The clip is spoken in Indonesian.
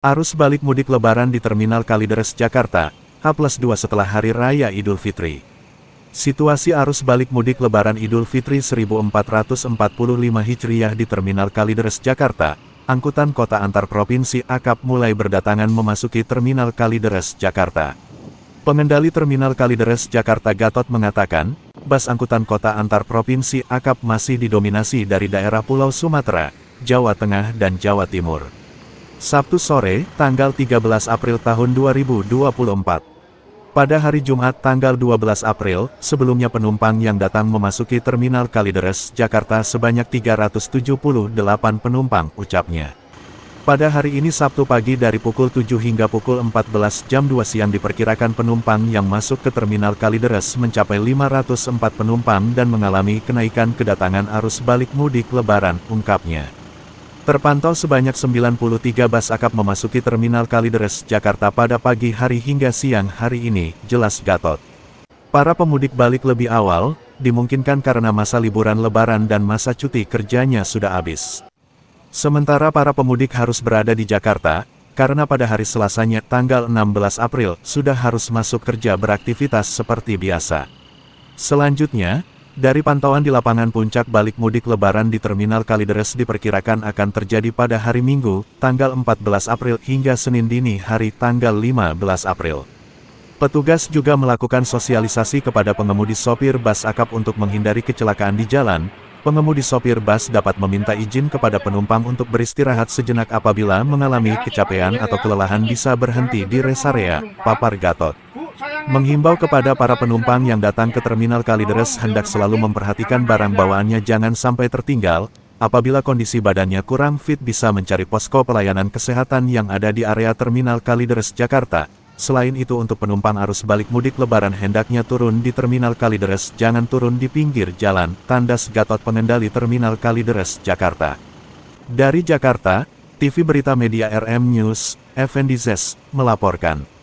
Arus balik mudik lebaran di Terminal Kalideres Jakarta, H+2 setelah Hari Raya Idul Fitri. Situasi arus balik mudik lebaran Idul Fitri 1445 Hijriah di Terminal Kalideres Jakarta, angkutan kota antar provinsi AKAP mulai berdatangan memasuki Terminal Kalideres Jakarta. Pengendali Terminal Kalideres Jakarta Gatot mengatakan, bas angkutan kota antar provinsi AKAP masih didominasi dari daerah Pulau Sumatera, Jawa Tengah dan Jawa Timur. Sabtu sore, tanggal 13 April tahun 2024. Pada hari Jumat tanggal 12 April, sebelumnya penumpang yang datang memasuki Terminal Kalideres, Jakarta sebanyak 378 penumpang, ucapnya. Pada hari ini Sabtu pagi dari pukul 7 hingga pukul 14 jam 2 siang diperkirakan penumpang yang masuk ke Terminal Kalideres mencapai 504 penumpang dan mengalami kenaikan kedatangan arus balik mudik lebaran, ungkapnya. Terpantau sebanyak 93 bas akap memasuki Terminal Kalideres, Jakarta pada pagi hari hingga siang hari ini, jelas Gatot. Para pemudik balik lebih awal, dimungkinkan karena masa liburan lebaran dan masa cuti kerjanya sudah habis. Sementara para pemudik harus berada di Jakarta, karena pada hari Selasanya tanggal 16 April sudah harus masuk kerja beraktivitas seperti biasa. Selanjutnya, dari pantauan di lapangan puncak balik mudik lebaran di Terminal Kalideres diperkirakan akan terjadi pada hari Minggu, tanggal 14 April hingga Senin dini hari tanggal 15 April. Petugas juga melakukan sosialisasi kepada pengemudi sopir bus akap untuk menghindari kecelakaan di jalan. Pengemudi sopir bus dapat meminta izin kepada penumpang untuk beristirahat sejenak apabila mengalami kecapean atau kelelahan bisa berhenti di res area, papar Gatot. Menghimbau kepada para penumpang yang datang ke Terminal Kalideres hendak selalu memperhatikan barang bawaannya jangan sampai tertinggal, apabila kondisi badannya kurang fit bisa mencari posko pelayanan kesehatan yang ada di area Terminal Kalideres Jakarta. Selain itu untuk penumpang arus balik mudik lebaran hendaknya turun di Terminal Kalideres jangan turun di pinggir jalan, tandas Gatot Pengendali Terminal Kalideres Jakarta. Dari Jakarta, TV Berita Media RM News, Effendi melaporkan.